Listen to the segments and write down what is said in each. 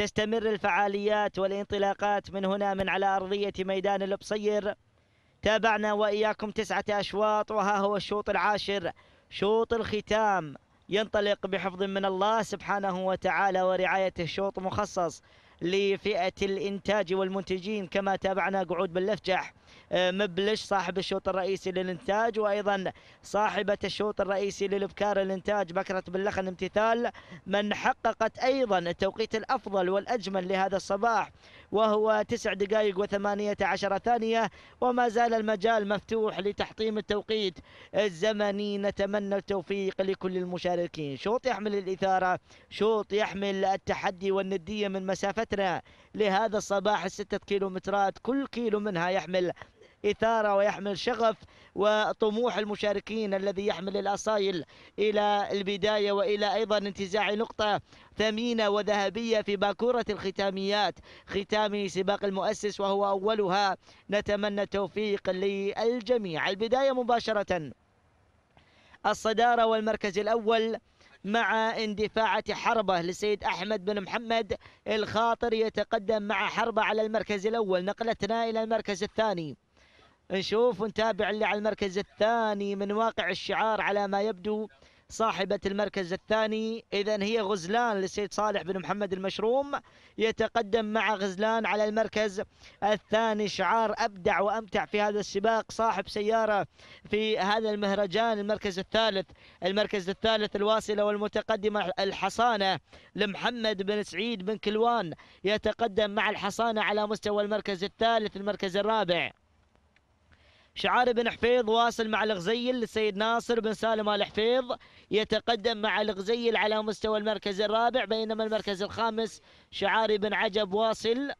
تستمر الفعاليات والانطلاقات من هنا من على أرضية ميدان البصير تابعنا وإياكم تسعة أشواط وها هو الشوط العاشر شوط الختام ينطلق بحفظ من الله سبحانه وتعالى ورعايته شوط مخصص لفئة الإنتاج والمنتجين كما تابعنا قعود باللفجح آه، مبلش صاحب الشوط الرئيسي للإنتاج وأيضا صاحبة الشوط الرئيسي للإبكار الإنتاج بكرة بلخن امتثال من حققت أيضا التوقيت الأفضل والأجمل لهذا الصباح وهو تسع دقائق وثمانية عشر ثانية وما زال المجال مفتوح لتحطيم التوقيت الزمني نتمنى التوفيق لكل المشاركين شوط يحمل الإثارة شوط يحمل التحدي والندية من مسافتنا لهذا الصباح الستة كيلومترات كل كيلو منها يحمل إثارة ويحمل شغف وطموح المشاركين الذي يحمل الأصايل إلى البداية وإلى أيضا انتزاع نقطة ثمينة وذهبية في باكورة الختاميات ختام سباق المؤسس وهو أولها نتمنى التوفيق للجميع البداية مباشرة الصدارة والمركز الأول مع اندفاعة حربة لسيد أحمد بن محمد الخاطر يتقدم مع حربة على المركز الأول نقلتنا إلى المركز الثاني نشوف ونتابع اللي على المركز الثاني من واقع الشعار على ما يبدو صاحبة المركز الثاني إذا هي غزلان للسيد صالح بن محمد المشروم يتقدم مع غزلان على المركز الثاني شعار أبدع وأمتع في هذا السباق صاحب سيارة في هذا المهرجان المركز الثالث المركز الثالث الواصلة والمتقدمة الحصانة لمحمد بن سعيد بن كلوان يتقدم مع الحصانة على مستوى المركز الثالث المركز الرابع شعار بن حفيظ واصل مع الغزيل للسيد ناصر بن سالم ال حفيظ يتقدم مع الغزيل على مستوى المركز الرابع بينما المركز الخامس شعاري بن عجب واصل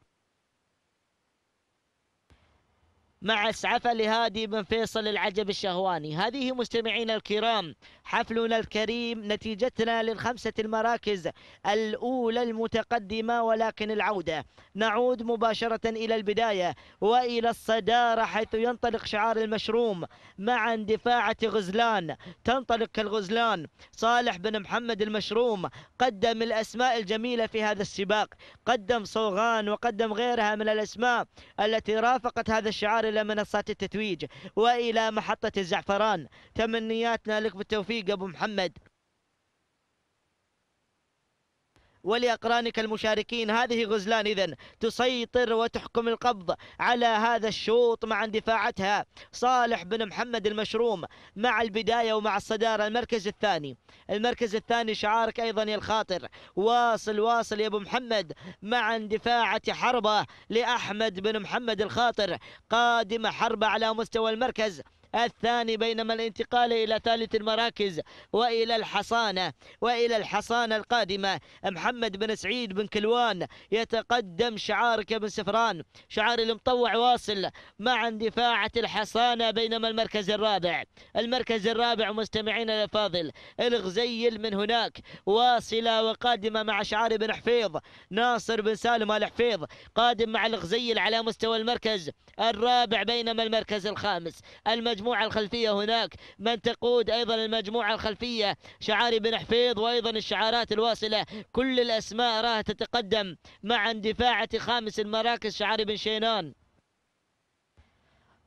مع اسعف لهادي بن فيصل العجب الشهواني هذه مستمعينا الكرام حفلنا الكريم نتيجتنا للخمسة المراكز الأولى المتقدمة ولكن العودة نعود مباشرة إلى البداية وإلى الصدارة حيث ينطلق شعار المشروم مع اندفاعة غزلان تنطلق كالغزلان صالح بن محمد المشروم قدم الأسماء الجميلة في هذا السباق قدم صوغان وقدم غيرها من الأسماء التي رافقت هذا الشعار إلى منصات التتويج وإلى محطة الزعفران تمنياتنا لك بالتوفيق أبو محمد ولأقرانك المشاركين هذه غزلان إذا تسيطر وتحكم القبض على هذا الشوط مع اندفاعتها صالح بن محمد المشروم مع البداية ومع الصدارة المركز الثاني المركز الثاني شعارك أيضا يا الخاطر واصل واصل يا أبو محمد مع اندفاعة حربة لأحمد بن محمد الخاطر قادمة حربة على مستوى المركز الثاني بينما الانتقال إلى ثالث المراكز وإلى الحصانة وإلى الحصانة القادمة محمد بن سعيد بن كلوان يتقدم شعارك بن سفران شعار المطوع واصل مع اندفاعة الحصانة بينما المركز الرابع المركز الرابع مستمعينا الفاضل الغزيل من هناك واصلة وقادمة مع شعار بن حفيظ ناصر بن سالم الحفيظ قادم مع الغزيل على مستوى المركز الرابع بينما المركز الخامس المج المجموعة الخلفية هناك من تقود أيضا المجموعة الخلفية شعاري بن حفيظ وأيضا الشعارات الواصلة كل الأسماء راها تتقدم مع اندفاعة خامس المراكز شعاري بن شينان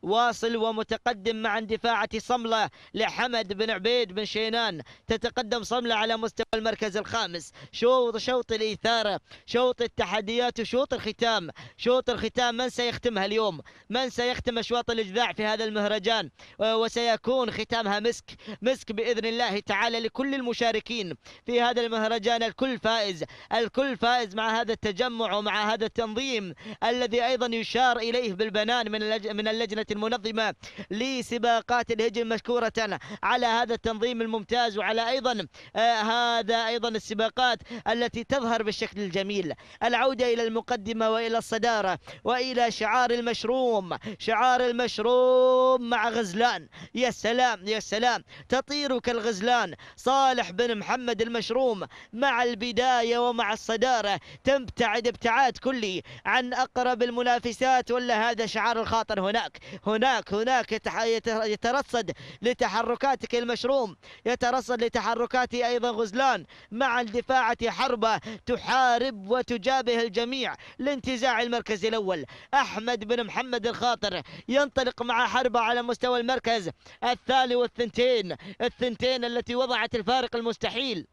واصل ومتقدم مع اندفاعة صملة لحمد بن عبيد بن شينان تتقدم صملة على مستوى المركز الخامس شوط شوط الإثارة شوط التحديات وشوط الختام شوط الختام من سيختمها اليوم من سيختم أشواط الإجذاع في هذا المهرجان وسيكون ختامها مسك مسك بإذن الله تعالى لكل المشاركين في هذا المهرجان الكل فائز الكل فائز مع هذا التجمع ومع هذا التنظيم الذي أيضا يشار إليه بالبنان من اللجنة المنظمة لسباقات الهجن مشكورة على هذا التنظيم الممتاز وعلى أيضا آه، هذا أيضا السباقات التي تظهر بالشكل الجميل العودة إلى المقدمة وإلى الصدارة وإلى شعار المشروم شعار المشروم مع غزلان يا سلام يا سلام تطير كالغزلان صالح بن محمد المشروم مع البداية ومع الصدارة تبتعد ابتعاد كلي عن أقرب المنافسات ولا هذا شعار الخاطر هناك هناك هناك يترصد لتحركاتك المشروم يترصد لتحركاتي أيضا غزلان مع الدفاعة حربة تحارب وتجابه الجميع لانتزاع المركز الأول أحمد بن محمد الخاطر ينطلق مع حربة على مستوى المركز الثالث والثنتين الثنتين التي وضعت الفارق المستحيل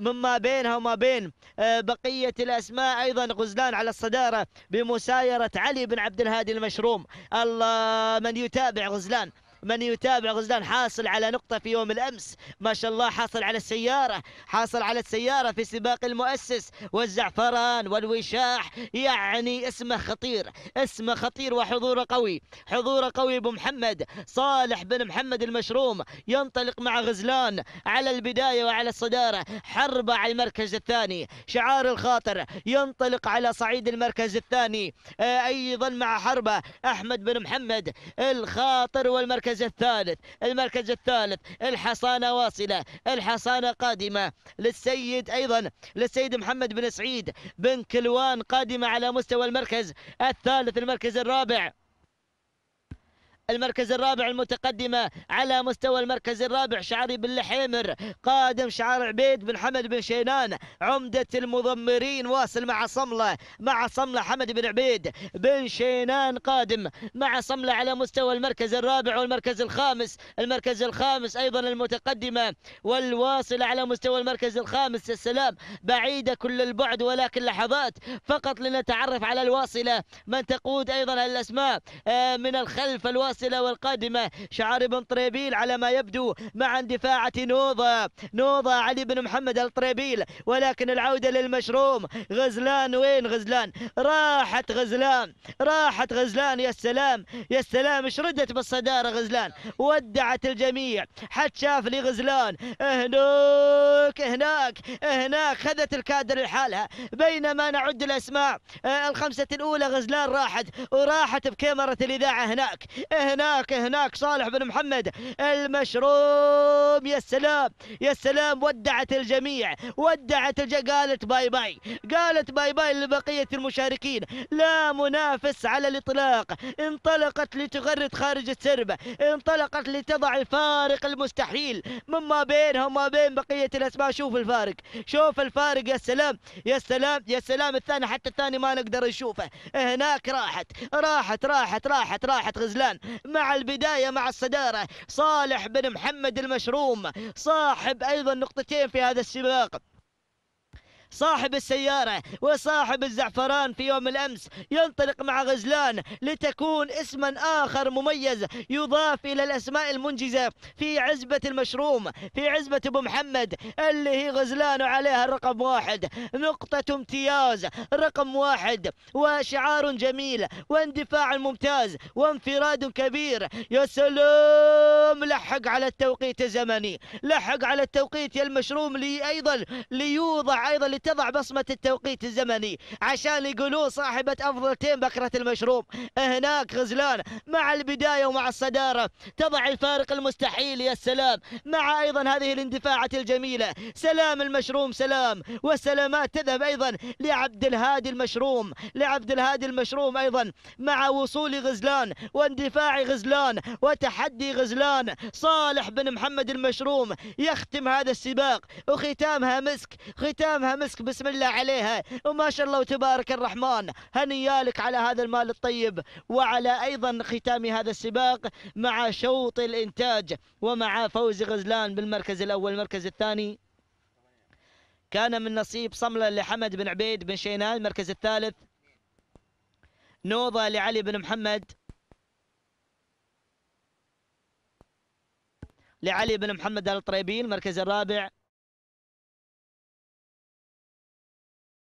مما بينها وما بين آه، بقية الأسماء أيضا غزلان على الصدارة بمسايرة علي بن عبد الهادي المشروم الله من يتابع غزلان من يتابع غزلان حاصل على نقطة في يوم الأمس ما شاء الله حاصل على السيارة حاصل على السيارة في سباق المؤسس والزعفران والوشاح يعني اسمه خطير اسمه خطير وحضوره قوي حضوره قوي ابو محمد صالح بن محمد المشروم ينطلق مع غزلان على البداية وعلى الصدارة حربة على المركز الثاني شعار الخاطر ينطلق على صعيد المركز الثاني آه، أيضا مع حربة أحمد بن محمد الخاطر والمركز المركز الثالث المركز الثالث الحصانة واصلة الحصانة قادمة للسيد أيضا للسيد محمد بن سعيد بن كلوان قادمة على مستوى المركز الثالث المركز الرابع المركز الرابع المتقدمة على مستوى المركز الرابع شعري بن لحيمر قادم شعار عبيد بن حمد بن شينان عمدة المضمرين واصل مع صملة مع صملة حمد بن عبيد بن شينان قادم مع صملة على مستوى المركز الرابع والمركز الخامس المركز الخامس أيضا المتقدمة والواصلة على مستوى المركز الخامس السلام بعيدة كل البعد ولكن لحظات فقط لنتعرف على الواصلة من تقود أيضا الأسماء آه، من الخلف الواصلة المرسلة والقادمة شعار بن طريبيل على ما يبدو مع اندفاعة نوضة نوضة علي بن محمد الطريبيل ولكن العودة للمشروم غزلان وين غزلان راحت غزلان راحت غزلان يا السلام يا السلام شردت بالصدارة غزلان ودعت الجميع حد شاف لي غزلان هناك هناك هناك خذت الكادر لحالها بينما نعد الأسماء الخمسة الأولى غزلان راحت وراحت بكاميرا الإذاعة هناك هناك هناك صالح بن محمد المشروم يا سلام يا سلام ودعت الجميع ودعت قالت باي باي قالت باي باي لبقية المشاركين لا منافس على الإطلاق انطلقت لتغرد خارج السرب انطلقت لتضع الفارق المستحيل مما بينها وما بين بقية الأسماء شوف الفارق شوف الفارق يا سلام يا سلام يا سلام الثاني حتى الثاني ما نقدر نشوفه هناك راحت راحت راحت راحت راحت غزلان مع البداية مع الصدارة صالح بن محمد المشروم صاحب أيضا نقطتين في هذا السباق صاحب السيارة وصاحب الزعفران في يوم الأمس ينطلق مع غزلان لتكون اسما آخر مميز يضاف إلى الأسماء المنجزة في عزبة المشروم في عزبة أبو محمد اللي هي غزلان عليها الرقم واحد نقطة امتياز رقم واحد وشعار جميل واندفاع ممتاز وانفراد كبير يا سلام لحق على التوقيت الزمني لحق على التوقيت يا المشروم لي أيضا ليوضع أيضا تضع بصمة التوقيت الزمني عشان يقولون صاحبة أفضل تيم بكرة المشروم هناك غزلان مع البداية ومع الصدارة تضع الفارق المستحيل يا السلام مع أيضا هذه الاندفاعة الجميلة سلام المشروم سلام والسلامات تذهب أيضا لعبد الهادي المشروم لعبد الهادي المشروم أيضا مع وصول غزلان واندفاع غزلان وتحدي غزلان صالح بن محمد المشروم يختم هذا السباق وختامها مسك ختامها مسك راسك بسم الله عليها وما شاء الله وتبارك الرحمن هنيالك على هذا المال الطيب وعلى أيضا ختام هذا السباق مع شوط الإنتاج ومع فوز غزلان بالمركز الأول المركز الثاني كان من نصيب صملة لحمد بن عبيد بن شينال المركز الثالث نوضة لعلي بن محمد لعلي بن محمد الطريبي المركز الرابع